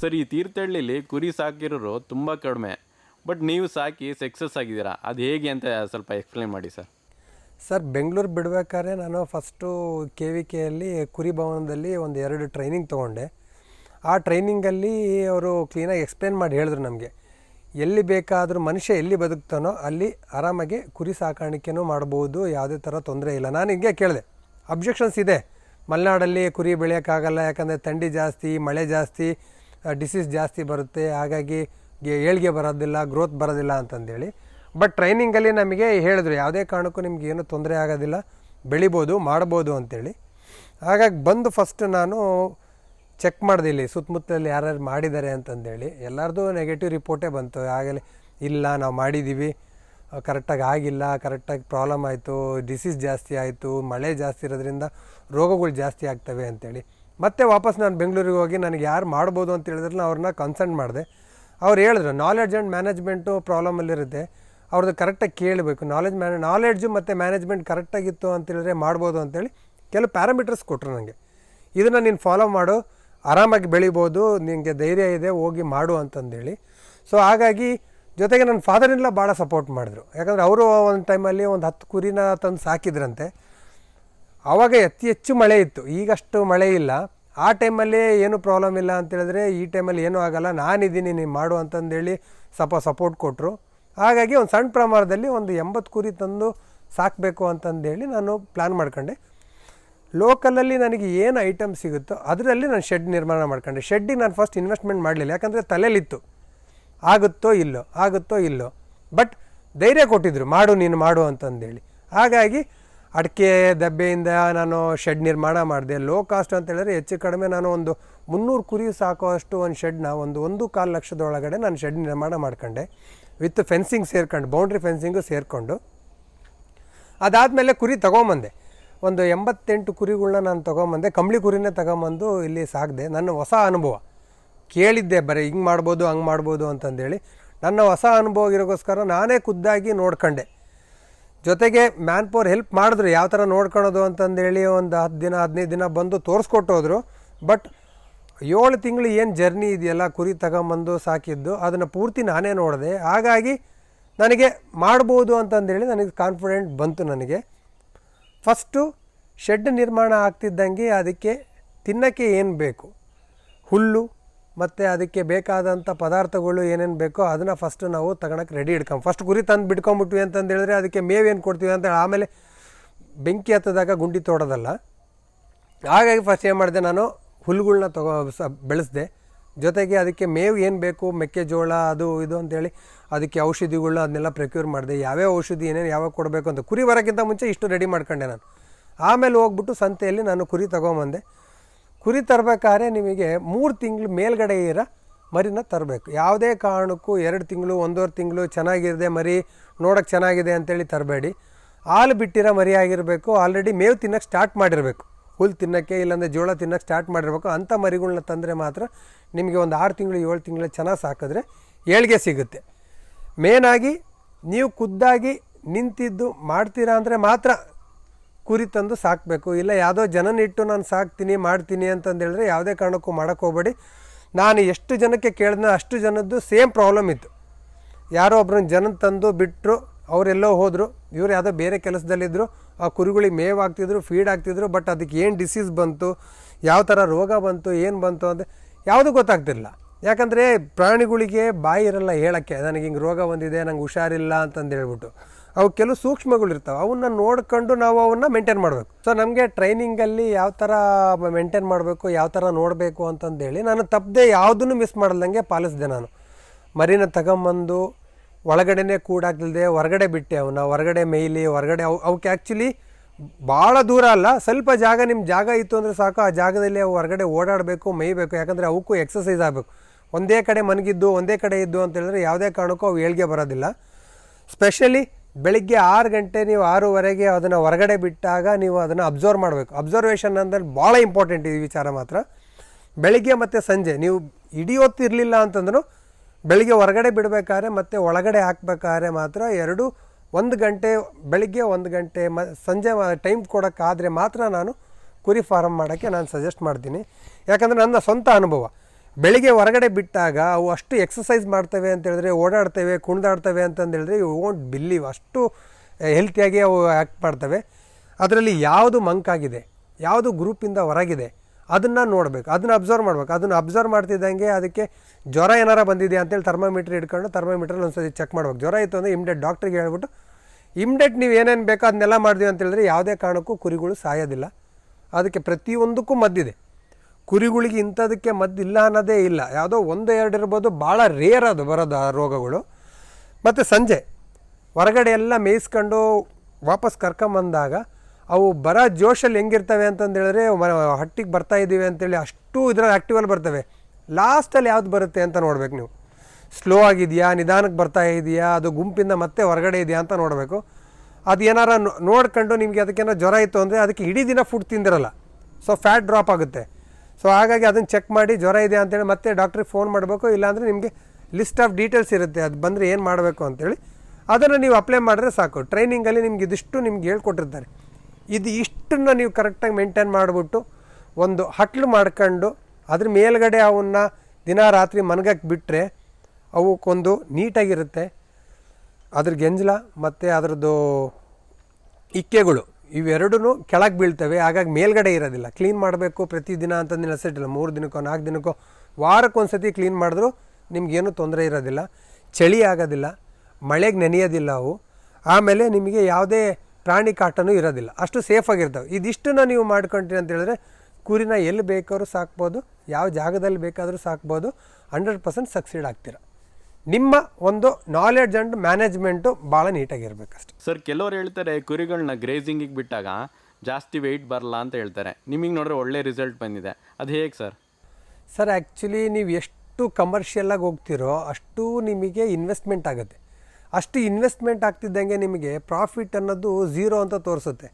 sir ಈ ತೀರ್ಥಹಳ್ಳಿಲಿ ಕುರಿ ಸಾಕಿರೋರು ತುಂಬ ಕಡಿಮೆ ಬಟ್ ನೀವು ಸಾಕಿ ಸಕ್ಸಸ್ ಆಗಿದ್ದೀರಾ ಅದು ಹೇಗೆ ಅಂತ ಸ್ವಲ್ಪ ಎಕ್ಸ್ಪ್ಲೇನ್ ಮಾಡಿ ಸರ್ ಸರ್ ಬೆಂಗಳೂರು ಬಿಡಬೇಕಾದ್ರೆ ನಾನು ಫಸ್ಟು ಕೆ ವಿ ಕೆಯಲ್ಲಿ ಕುರಿ ಭವನದಲ್ಲಿ ಒಂದು ಎರಡು ಟ್ರೈನಿಂಗ್ ತೊಗೊಂಡೆ ಆ ಟ್ರೈನಿಂಗಲ್ಲಿ ಅವರು ಕ್ಲೀನಾಗಿ ಎಕ್ಸ್ಪ್ಲೇನ್ ಮಾಡಿ ಹೇಳಿದ್ರು ನಮಗೆ ಎಲ್ಲಿ ಬೇಕಾದರೂ ಮನುಷ್ಯ ಎಲ್ಲಿ ಬದುಕ್ತಾನೋ ಅಲ್ಲಿ ಆರಾಮಾಗಿ ಕುರಿ ಸಾಕಾಣಿಕೆನೂ ಮಾಡ್ಬೋದು ಯಾವುದೇ ಥರ ತೊಂದರೆ ಇಲ್ಲ ನಾನು ಹಿಂಗೆ ಕೇಳಿದೆ ಅಬ್ಜೆಕ್ಷನ್ಸ್ ಇದೆ ಮಲೆನಾಡಲ್ಲಿ ಕುರಿ ಬೆಳೆಯೋಕ್ಕಾಗಲ್ಲ ಯಾಕಂದರೆ ಥಂಡಿ ಜಾಸ್ತಿ ಮಳೆ ಜಾಸ್ತಿ ಡಿಸೀಸ್ ಜಾಸ್ತಿ ಬರುತ್ತೆ ಹಾಗಾಗಿ ಏಳ್ಗೆ ಬರೋದಿಲ್ಲ ಗ್ರೋತ್ ಬರೋದಿಲ್ಲ ಅಂತಂದೇಳಿ ಬಟ್ ಟ್ರೈನಿಂಗಲ್ಲಿ ನಮಗೆ ಹೇಳಿದ್ರು ಯಾವುದೇ ಕಾರಣಕ್ಕೂ ನಿಮ್ಗೆ ಏನು ತೊಂದರೆ ಆಗೋದಿಲ್ಲ ಬೆಳಿಬೋದು ಮಾಡ್ಬೋದು ಅಂತೇಳಿ ಹಾಗಾಗಿ ಬಂದು ಫಸ್ಟ್ ನಾನು ಚೆಕ್ ಮಾಡಿದೆ ಇಲ್ಲಿ ಸುತ್ತಮುತ್ತಲಲ್ಲಿ ಯಾರ್ಯಾರು ಮಾಡಿದ್ದಾರೆ ಅಂತಂದೇಳಿ ಎಲ್ಲರದು ನೆಗೆಟಿವ್ ರಿಪೋರ್ಟೇ ಬಂತು ಆಗಲೇ ಇಲ್ಲ ನಾವು ಮಾಡಿದ್ದೀವಿ ಕರೆಕ್ಟಾಗಿ ಆಗಿಲ್ಲ ಕರೆಕ್ಟಾಗಿ ಪ್ರಾಬ್ಲಮ್ ಆಯಿತು ಡಿಸೀಸ್ ಜಾಸ್ತಿ ಆಯಿತು ಮಳೆ ಜಾಸ್ತಿ ಇರೋದ್ರಿಂದ ರೋಗಗಳು ಜಾಸ್ತಿ ಆಗ್ತವೆ ಅಂತೇಳಿ ಮತ್ತೆ ವಾಪಸ್ ನಾನು ಬೆಂಗಳೂರಿಗೆ ಹೋಗಿ ನನಗೆ ಯಾರು ಮಾಡ್ಬೋದು ಅಂತ ಹೇಳಿದ್ರೆ ಅವ್ರನ್ನ ಕನ್ಸಲ್ಟ್ ಮಾಡಿದೆ ಅವ್ರು ಹೇಳಿದ್ರು ನಾಲೆಡ್ಜ್ ಆ್ಯಂಡ್ ಮ್ಯಾನೇಜ್ಮೆಂಟು ಪ್ರಾಬ್ಲಮಲ್ಲಿರುತ್ತೆ ಅವ್ರದ್ದು ಕರೆಕ್ಟಾಗಿ ಕೇಳಬೇಕು ನಾಲೆಜ್ ಮ್ಯಾನ ನಾಲೆಡ್ಜು ಮತ್ತು ಮ್ಯಾನೇಜ್ಮೆಂಟ್ ಕರೆಕ್ಟಾಗಿತ್ತು ಅಂತೇಳಿದ್ರೆ ಮಾಡ್ಬೋದು ಅಂತೇಳಿ ಕೆಲವು ಪ್ಯಾರಾಮೀಟರ್ಸ್ ಕೊಟ್ಟರು ನನಗೆ ಇದನ್ನು ನೀನು ಫಾಲೋ ಮಾಡು ಆರಾಮಾಗಿ ಬೆಳಿಬೋದು ನಿನಗೆ ಧೈರ್ಯ ಇದೆ ಹೋಗಿ ಮಾಡು ಅಂತಂದೇಳಿ ಸೊ ಹಾಗಾಗಿ ಜೊತೆಗೆ ನನ್ನ ಫಾದರ್ನೆಲ್ಲ ಭಾಳ ಸಪೋರ್ಟ್ ಮಾಡಿದ್ರು ಯಾಕಂದರೆ ಅವರು ಒಂದು ಟೈಮಲ್ಲಿ ಒಂದು ಹತ್ತು ಕುರಿನ ತಂದು ಸಾಕಿದ್ರಂತೆ ಆವಾಗ ಅತಿ ಹೆಚ್ಚು ಮಳೆ ಇತ್ತು ಈಗಷ್ಟು ಮಳೆ ಇಲ್ಲ ಆ ಟೈಮಲ್ಲಿ ಏನು ಪ್ರಾಬ್ಲಮ್ ಇಲ್ಲ ಅಂತೇಳಿದ್ರೆ ಈ ಟೈಮಲ್ಲಿ ಏನೂ ಆಗಲ್ಲ ನಾನಿದ್ದೀನಿ ನೀವು ಮಾಡು ಅಂತಂದೇಳಿ ಸ್ವಲ್ಪ ಸಪೋರ್ಟ್ ಕೊಟ್ಟರು ಹಾಗಾಗಿ ಒಂದು ಸಣ್ಣ ಪ್ರಮಾಣದಲ್ಲಿ ಒಂದು ಎಂಬತ್ತು ಕುರಿ ತಂದು ಸಾಕಬೇಕು ಅಂತಂದೇಳಿ ನಾನು ಪ್ಲ್ಯಾನ್ ಮಾಡ್ಕೊಂಡೆ ಲೋಕಲಲ್ಲಿ ನನಗೆ ಏನು ಐಟಮ್ ಸಿಗುತ್ತೋ ಅದರಲ್ಲಿ ನಾನು ಶೆಡ್ ನಿರ್ಮಾಣ ಮಾಡ್ಕೊಂಡೆ ಶೆಡ್ಡಿಗೆ ನಾನು ಫಸ್ಟ್ ಇನ್ವೆಸ್ಟ್ಮೆಂಟ್ ಮಾಡಲಿಲ್ಲ ಯಾಕಂದರೆ ತಲೆಯಲ್ಲಿತ್ತು ಆಗುತ್ತೋ ಇಲ್ಲೋ ಆಗುತ್ತೋ ಇಲ್ಲೋ ಬಟ್ ಧೈರ್ಯ ಕೊಟ್ಟಿದ್ದರು ಮಾಡು ನೀನು ಮಾಡು ಅಂತಂದೇಳಿ ಹಾಗಾಗಿ ಅಡಿಕೆ ದಬ್ಬೆಯಿಂದ ನಾನು ಶೆಡ್ ನಿರ್ಮಾಣ ಮಾಡಿದೆ ಲೋ ಕಾಸ್ಟ್ ಅಂತ ಹೇಳಿದ್ರೆ ಹೆಚ್ಚು ಕಡಿಮೆ ನಾನು ಒಂದು ಮುನ್ನೂರು ಕುರಿ ಅಷ್ಟು ಒಂದು ಶೆಡ್ನ ಒಂದು ಒಂದು ಕಾಲು ಲಕ್ಷದೊಳಗಡೆ ನಾನು ಶೆಡ್ ನಿರ್ಮಾಣ ಮಾಡ್ಕೊಂಡೆ ವಿತ್ ಫೆನ್ಸಿಂಗ್ ಸೇರ್ಕೊಂಡು ಬೌಂಡ್ರಿ ಫೆನ್ಸಿಂಗು ಸೇರಿಕೊಂಡು ಅದಾದಮೇಲೆ ಕುರಿ ತೊಗೊಂಬಂದೆ ಒಂದು ಎಂಬತ್ತೆಂಟು ಕುರಿಗಳನ್ನ ನಾನು ತೊಗೊಂಬಂದೆ ಕಂಬಳಿ ಕುರಿನೇ ತೊಗೊಂಬಂದು ಇಲ್ಲಿ ಸಾಕಿದೆ ನನ್ನ ಹೊಸ ಅನುಭವ ಕೇಳಿದ್ದೆ ಬರೀ ಹಿಂಗೆ ಮಾಡ್ಬೋದು ಹಂಗೆ ಮಾಡ್ಬೋದು ಅಂತಂದೇಳಿ ನನ್ನ ಹೊಸ ಅನುಭವ ಇರೋಕ್ಕೋಸ್ಕರ ನಾನೇ ಖುದ್ದಾಗಿ ನೋಡ್ಕೊಂಡೆ ಜೊತೆಗೆ ಮ್ಯಾನ್ ಪವರ್ ಹೆಲ್ಪ್ ಮಾಡಿದ್ರು ಯಾವ ಥರ ನೋಡ್ಕೊಳೋದು ಅಂತಂದೇಳಿ ಒಂದು ಹತ್ತು ದಿನ ಹದಿನೈದು ದಿನ ಬಂದು ತೋರಿಸ್ಕೊಟ್ಟು ಬಟ್ ಏಳು ತಿಂಗಳು ಏನು ಜರ್ನಿ ಇದೆಯಲ್ಲ ಕುರಿ ತಗೊಂಬಂದು ಸಾಕಿದ್ದು ಅದನ್ನು ಪೂರ್ತಿ ನಾನೇ ನೋಡಿದೆ ಹಾಗಾಗಿ ನನಗೆ ಮಾಡ್ಬೋದು ಅಂತಂದೇಳಿ ನನಗೆ ಕಾನ್ಫಿಡೆಂಟ್ ಬಂತು ನನಗೆ ಫಸ್ಟು ಶೆಡ್ ನಿರ್ಮಾಣ ಆಗ್ತಿದ್ದಂಗೆ ಅದಕ್ಕೆ ತಿನ್ನೋಕ್ಕೆ ಏನು ಬೇಕು ಹುಲ್ಲು ಮತ್ತು ಅದಕ್ಕೆ ಬೇಕಾದಂಥ ಪದಾರ್ಥಗಳು ಏನೇನು ಬೇಕೋ ಅದನ್ನು ಫಸ್ಟು ನಾವು ತಗೊಳಕ್ಕೆ ರೆಡಿ ಇಡ್ಕೊಂಡು ಫಸ್ಟ್ ಗುರಿ ತಂದು ಬಿಟ್ಕೊಂಬಿಟ್ವಿ ಅಂತಂದೇಳಿದ್ರೆ ಅದಕ್ಕೆ ಮೇವೇನು ಕೊಡ್ತೀವಿ ಅಂತ ಆಮೇಲೆ ಬೆಂಕಿ ಹತ್ತದಾಗ ಗುಂಡಿ ತೋಡೋದಲ್ಲ ಹಾಗಾಗಿ ಫಸ್ಟ್ ಏನು ಮಾಡಿದೆ ನಾನು ಹುಲ್ಲುಗಳ್ನ ತಗೋ ಸ ಬೆಳೆಸಿದೆ ಜೊತೆಗೆ ಅದಕ್ಕೆ ಮೇವು ಏನು ಬೇಕು ಮೆಕ್ಕೆಜೋಳ ಅದು ಇದು ಅಂತೇಳಿ ಅದಕ್ಕೆ ಔಷಧಿಗಳನ್ನ ಅದನ್ನೆಲ್ಲ ಪ್ರೆಕ್ಯೂರ್ ಮಾಡಿದೆ ಯಾವ್ಯಾವ ಔಷಧಿ ಏನೇನು ಯಾವಾಗ ಕೊಡಬೇಕು ಅಂತ ಕುರಿ ಬರೋಕ್ಕಿಂತ ಮುಂಚೆ ಇಷ್ಟು ರೆಡಿ ಮಾಡ್ಕೊಂಡೆ ನಾನು ಆಮೇಲೆ ಹೋಗ್ಬಿಟ್ಟು ಸಂತೆಯಲ್ಲಿ ನಾನು ಕುರಿ ತೊಗೊಂಬಂದೆ ಕುರಿ ತರಬೇಕಾದ್ರೆ ನಿಮಗೆ ಮೂರು ತಿಂಗಳು ಮೇಲ್ಗಡೆ ಇರೋ ಮರಿನ ತರಬೇಕು ಯಾವುದೇ ಕಾರಣಕ್ಕೂ ಎರಡು ತಿಂಗಳು ಒಂದೂವರೆ ತಿಂಗಳು ಚೆನ್ನಾಗಿರದೆ ಮರಿ ನೋಡೋಕ್ಕೆ ಚೆನ್ನಾಗಿದೆ ಅಂತೇಳಿ ತರಬೇಡಿ ಹಾಲು ಬಿಟ್ಟಿರೋ ಮರಿ ಆಗಿರಬೇಕು ಆಲ್ರೆಡಿ ಮೇವು ತಿನ್ನೋಕ್ಕೆ ಸ್ಟಾರ್ಟ್ ಮಾಡಿರಬೇಕು ಹುಲ್ಲು ತಿನ್ನೋಕ್ಕೆ ಇಲ್ಲಾಂದರೆ ಜೋಳ ತಿನ್ನೋಕ್ಕೆ ಸ್ಟಾರ್ಟ್ ಮಾಡಿರಬೇಕು ಅಂಥ ಮರಿಗಳನ್ನ ತಂದರೆ ಮಾತ್ರ ನಿಮಗೆ ಒಂದು ಆರು ತಿಂಗಳು ಏಳು ತಿಂಗಳು ಚೆನ್ನಾಗಿ ಸಾಕಿದ್ರೆ ಏಳ್ಗೆ ಸಿಗುತ್ತೆ ಮೇನಾಗಿ ನೀವು ಖುದ್ದಾಗಿ ನಿಂತಿದ್ದು ಮಾಡ್ತೀರಾ ಅಂದರೆ ಮಾತ್ರ ಕುರಿ ತಂದು ಸಾಕಬೇಕು ಇಲ್ಲ ಯಾವುದೋ ಜನನಿಟ್ಟು ನಾನು ಸಾಕ್ತೀನಿ ಮಾಡ್ತೀನಿ ಅಂತಂದೇಳಿದ್ರೆ ಯಾವುದೇ ಕಾರಣಕ್ಕೂ ಮಾಡೋಕ್ಕೋಗ್ಬೇಡಿ ನಾನು ಎಷ್ಟು ಜನಕ್ಕೆ ಕೇಳಿದ್ನೋ ಅಷ್ಟು ಜನದ್ದು ಸೇಮ್ ಪ್ರಾಬ್ಲಮ್ ಇತ್ತು ಯಾರೋ ಒಬ್ಬರನ್ನ ಜನ ತಂದು ಬಿಟ್ಟರು ಅವರೆಲ್ಲೋ ಹೋದರು ಇವರು ಯಾವುದೋ ಬೇರೆ ಕೆಲಸದಲ್ಲಿದ್ದರು ಆ ಕುರಿಗಳಿಗೆ ಮೇವ್ ಆಗ್ತಿದ್ರು ಫೀಡ್ ಆಗ್ತಿದ್ರು ಬಟ್ ಅದಕ್ಕೆ ಏನು ಡಿಸೀಸ್ ಬಂತು ಯಾವ ಥರ ರೋಗ ಬಂತು ಏನು ಬಂತು ಅಂತ ಯಾವುದೂ ಗೊತ್ತಾಗ್ತಿಲ್ಲ ಯಾಕಂದರೆ ಪ್ರಾಣಿಗಳಿಗೆ ಬಾಯಿ ಇರಲ್ಲ ಹೇಳೋಕ್ಕೆ ನನಗೆ ಹಿಂಗೆ ರೋಗ ಬಂದಿದೆ ನಂಗೆ ಹುಷಾರಿಲ್ಲ ಅಂತಂದು ಹೇಳ್ಬಿಟ್ಟು ಅವು ಕೆಲವು ಸೂಕ್ಷ್ಮಗಳಿರ್ತಾವೆ ಅವನ್ನ ನೋಡ್ಕೊಂಡು ನಾವು ಅವನ್ನ ಮೇಂಟೈನ್ ಮಾಡಬೇಕು ಸೊ ನಮಗೆ ಟ್ರೈನಿಂಗಲ್ಲಿ ಯಾವ ಥರ ಮೇಂಟೈನ್ ಮಾಡಬೇಕು ಯಾವ ಥರ ನೋಡಬೇಕು ಅಂತಂದೇಳಿ ನಾನು ತಪ್ಪದೆ ಯಾವುದನ್ನು ಮಿಸ್ ಮಾಡ್ದಂಗೆ ಪಾಲಿಸಿದೆ ನಾನು ಮರಿನ ತಗೊಂಬಂದು ಒಳಗಡೆನೇ ಕೂಡಾಗ್ಲಿದೆ ಹೊರಗಡೆ ಬಿಟ್ಟೆ ಅವನ್ನ ಹೊರಗಡೆ ಮೇಯ್ಲಿ ಹೊರಗಡೆ ಅವು ಅವಕ್ಕೆ ಆ್ಯಕ್ಚುಲಿ ಭಾಳ ದೂರ ಅಲ್ಲ ಸ್ವಲ್ಪ ಜಾಗ ನಿಮ್ಮ ಜಾಗ ಇತ್ತು ಅಂದರೆ ಸಾಕು ಆ ಜಾಗದಲ್ಲಿ ಅವು ಹೊರಗಡೆ ಓಡಾಡಬೇಕು ಮೇಯ್ಬೇಕು ಯಾಕಂದರೆ ಅವಕ್ಕೂ ಎಕ್ಸಸೈಸ್ ಆಗಬೇಕು ಒಂದೇ ಕಡೆ ಮನಗಿದ್ದು ಒಂದೇ ಕಡೆ ಇದ್ದು ಅಂತ ಹೇಳಿದ್ರೆ ಯಾವುದೇ ಕಾರಣಕ್ಕೂ ಅವು ಏಳ್ಗೆ ಬರೋದಿಲ್ಲ ಸ್ಪೆಷಲಿ ಬೆಳಿಗ್ಗೆ ಆರು ಗಂಟೆ ನೀವು ಆರೂವರೆಗೆ ಅದನ್ನು ಹೊರಗಡೆ ಬಿಟ್ಟಾಗ ನೀವು ಅದನ್ನು ಅಬ್ಸರ್ವ್ ಮಾಡಬೇಕು ಅಬ್ಸರ್ವೇಷನ್ ಅಂದರೆ ಭಾಳ ಇಂಪಾರ್ಟೆಂಟ್ ಈ ವಿಚಾರ ಮಾತ್ರ ಬೆಳಿಗ್ಗೆ ಮತ್ತು ಸಂಜೆ ನೀವು ಇಡೀ ಹೊತ್ತು ಇರಲಿಲ್ಲ ಅಂತಂದ್ರೂ ಬೆಳಿಗ್ಗೆ ಹೊರಗಡೆ ಬಿಡಬೇಕಾದ್ರೆ ಮತ್ತು ಒಳಗಡೆ ಹಾಕ್ಬೇಕಾದ್ರೆ ಮಾತ್ರ ಎರಡು ಒಂದು ಗಂಟೆ ಬೆಳಿಗ್ಗೆ ಒಂದು ಗಂಟೆ ಮ ಸಂಜೆ ಟೈಮ್ ಕೊಡೋಕ್ಕಾದರೆ ಮಾತ್ರ ನಾನು ಕುರಿ ಫಾರಮ್ ಮಾಡೋಕ್ಕೆ ನಾನು ಸಜೆಸ್ಟ್ ಮಾಡ್ತೀನಿ ಯಾಕಂದರೆ ನನ್ನ ಸ್ವಂತ ಅನುಭವ ಬೆಳಿಗ್ಗೆ ಹೊರಗಡೆ ಬಿಟ್ಟಾಗ ಅವು ಅಷ್ಟು ಎಕ್ಸಸೈಸ್ ಮಾಡ್ತವೆ ಅಂತ ಹೇಳಿದ್ರೆ ಓಡಾಡ್ತವೆ ಕುಣಿದಾಡ್ತವೆ ಅಂತಂದೇಳಿದ್ರೆ ಯು ವೋಂಟ್ ಬಿಲೀವ್ ಅಷ್ಟು ಹೆಲ್ತಿಯಾಗಿ ಅವು ಆ್ಯಕ್ಟ್ ಮಾಡ್ತವೆ ಅದರಲ್ಲಿ ಯಾವುದು ಮಂಕಾಗಿದೆ ಯಾವುದು ಗ್ರೂಪಿಂದ ಹೊರಗಿದೆ ಅದನ್ನು ನೋಡಬೇಕು ಅದನ್ನು ಅಬ್ಸರ್ವ್ ಮಾಡ್ಬೇಕು ಅದನ್ನು ಅಬ್ಸರ್ವ್ ಮಾಡ್ತಿದ್ದಂಗೆ ಅದಕ್ಕೆ ಜ್ವರ ಏನಾರ ಬಂದಿದೆ ಅಂತೇಳಿ ಥರ್ಮಾಮೀಟ್ರ್ ಹಿಡ್ಕೊಂಡು ಥರ್ಮಾಮೀಟ್ರಲ್ಲಿ ಒಂದ್ಸತಿ ಚೆಕ್ ಮಾಡ್ಬೇಕು ಜ್ವರ ಇತ್ತು ಅಂದರೆ ಇಮ್ಡೆಟ್ ಡಾಕ್ಟ್ರಿಗೆ ಹೇಳ್ಬಿಟ್ಟು ಇಮ್ಡೆಟ್ ನೀವು ಏನೇನು ಬೇಕೋ ಅದನ್ನೆಲ್ಲ ಮಾಡಿದ್ವಿ ಅಂತೇಳಿದ್ರೆ ಯಾವುದೇ ಕಾರಣಕ್ಕೂ ಕುರಿಗಳು ಸಾಯೋದಿಲ್ಲ ಅದಕ್ಕೆ ಪ್ರತಿಯೊಂದಕ್ಕೂ ಮದ್ದಿದೆ ಕುರಿಗಳಿಗೆ ಇಂಥದಕ್ಕೆ ಮದ್ದಿಲ್ಲ ಅನ್ನೋದೇ ಇಲ್ಲ ಯಾವುದೋ ಒಂದು ಎರಡು ಇರ್ಬೋದು ಭಾಳ ರೇರ್ ಅದು ಬರೋದು ಆ ರೋಗಗಳು ಮತ್ತು ಸಂಜೆ ಹೊರಗಡೆ ಎಲ್ಲ ಮೇಯಿಸ್ಕೊಂಡು ವಾಪಸ್ ಕರ್ಕೊಂಬಂದಾಗ ಅವು ಬರೋ ಜೋಶಲ್ಲಿ ಹೆಂಗಿರ್ತವೆ ಅಂತಂದೇಳಿದ್ರೆ ಹಟ್ಟಿಗೆ ಬರ್ತಾ ಇದ್ದೀವಿ ಅಂತೇಳಿ ಅಷ್ಟು ಇದರಲ್ಲಿ ಆ್ಯಕ್ಟಿವಲ್ಲಿ ಬರ್ತವೆ ಲಾಸ್ಟಲ್ಲಿ ಯಾವ್ದು ಬರುತ್ತೆ ಅಂತ ನೋಡಬೇಕು ನೀವು ಸ್ಲೋ ಆಗಿದೆಯಾ ನಿಧಾನಕ್ಕೆ ಬರ್ತಾ ಇದೆಯಾ ಅದು ಗುಂಪಿಂದ ಮತ್ತೆ ಹೊರಗಡೆ ಇದೆಯಾ ಅಂತ ನೋಡಬೇಕು ಅದು ಏನಾರು ನೋಡ್ಕೊಂಡು ನಿಮಗೆ ಅದಕ್ಕೇನೋ ಜ್ವರ ಇತ್ತು ಅಂದರೆ ಅದಕ್ಕೆ ಇಡೀ ದಿನ ಫುಡ್ ತಿಂದಿರಲ್ಲ ಸೊ ಫ್ಯಾಟ್ ಡ್ರಾಪ್ ಆಗುತ್ತೆ ಸೊ ಹಾಗಾಗಿ ಅದನ್ನು ಚೆಕ್ ಮಾಡಿ ಜ್ವರ ಇದೆ ಅಂತೇಳಿ ಮತ್ತೆ ಡಾಕ್ಟ್ರಿಗೆ ಫೋನ್ ಮಾಡಬೇಕು ಇಲ್ಲಾಂದರೆ ನಿಮಗೆ ಲಿಸ್ಟ್ ಆಫ್ ಡೀಟೇಲ್ಸ್ ಇರುತ್ತೆ ಅದು ಬಂದರೆ ಏನು ಮಾಡಬೇಕು ಅಂತೇಳಿ ಅದನ್ನು ನೀವು ಅಪ್ಲೈ ಮಾಡಿದ್ರೆ ಸಾಕು ಟ್ರೈನಿಂಗಲ್ಲಿ ನಿಮ್ಗೆ ಇದಿಷ್ಟು ನಿಮ್ಗೆ ಹೇಳ್ಕೊಟ್ಟಿರ್ತಾರೆ ಇದು ಇಷ್ಟನ್ನು ನೀವು ಕರೆಕ್ಟಾಗಿ ಮೇಂಟೈನ್ ಮಾಡಿಬಿಟ್ಟು ಒಂದು ಹಟ್ಲು ಮಾಡ್ಕೊಂಡು ಅದ್ರ ಮೇಲ್ಗಡೆ ಅವನ್ನ ದಿನ ರಾತ್ರಿ ಮನಗಕ್ಕೆ ಬಿಟ್ಟರೆ ಅವಕ್ಕೊಂದು ನೀಟಾಗಿರುತ್ತೆ ಅದ್ರ ಗೆಂಜಲ ಮತ್ತು ಅದರದ್ದು ಇಕ್ಕೆಗಳು ಇವೆರಡೂ ಕೆಳಗೆ ಬೀಳ್ತವೆ ಹಾಗಾಗಿ ಮೇಲ್ಗಡೆ ಇರೋದಿಲ್ಲ ಕ್ಲೀನ್ ಮಾಡಬೇಕು ಪ್ರತಿದಿನ ಅಂತಂದಿನ ನೆನೆಸಿಟ್ಟಿಲ್ಲ ಮೂರು ದಿನಕ್ಕೋ ನಾಲ್ಕು ದಿನಕ್ಕೋ ವಾರಕ್ಕೊಂದು ಸತಿ ಕ್ಲೀನ್ ಮಾಡಿದ್ರೂ ನಿಮಗೇನು ತೊಂದರೆ ಇರೋದಿಲ್ಲ ಚಳಿ ಆಗೋದಿಲ್ಲ ಮಳೆಗೆ ನೆನೆಯೋದಿಲ್ಲ ಅವು ಆಮೇಲೆ ನಿಮಗೆ ಯಾವುದೇ ಪ್ರಾಣಿ ಕಾಟನೂ ಇರೋದಿಲ್ಲ ಅಷ್ಟು ಸೇಫಾಗಿರ್ತವೆ ಇದಿಷ್ಟನ್ನು ನೀವು ಮಾಡ್ಕೊಂತೀರಿ ಅಂತ ಹೇಳಿದ್ರೆ ಕುರಿನ ಎಲ್ಲಿ ಬೇಕಾದ್ರೂ ಸಾಕ್ಬೋದು ಯಾವ ಜಾಗದಲ್ಲಿ ಬೇಕಾದರೂ ಸಾಕ್ಬೋದು ಹಂಡ್ರೆಡ್ ಪರ್ಸೆಂಟ್ ಸಕ್ಸೀಡ್ ಆಗ್ತೀರ ನಿಮ್ಮ ಒಂದು ನಾಲೆಡ್ಜ್ ಅಂಡ್ ಮ್ಯಾನೇಜ್ಮೆಂಟು ಭಾಳ ನೀಟಾಗಿರ್ಬೇಕಷ್ಟೆ ಸರ್ ಕೆಲವರು ಹೇಳ್ತಾರೆ ಕುರಿಗಳನ್ನ ಗ್ರೇಸಿಂಗಿಗೆ ಬಿಟ್ಟಾಗ ಜಾಸ್ತಿ ವೆಯ್ಟ್ ಬರಲ್ಲ ಅಂತ ಹೇಳ್ತಾರೆ ನಿಮಗೆ ನೋಡಿದ್ರೆ ಒಳ್ಳೆ ರಿಸಲ್ಟ್ ಬಂದಿದೆ ಅದು ಹೇಗೆ ಸರ್ ಸರ್ ಆ್ಯಕ್ಚುಲಿ ನೀವು ಎಷ್ಟು ಕಮರ್ಷಿಯಲ್ಲಾಗಿ ಹೋಗ್ತಿರೋ ಅಷ್ಟು ನಿಮಗೆ ಇನ್ವೆಸ್ಟ್ಮೆಂಟ್ ಆಗುತ್ತೆ ಅಷ್ಟು ಇನ್ವೆಸ್ಟ್ಮೆಂಟ್ ಆಗ್ತಿದ್ದಂಗೆ ನಿಮಗೆ ಪ್ರಾಫಿಟ್ ಅನ್ನೋದು ಝೀರೋ ಅಂತ ತೋರಿಸುತ್ತೆ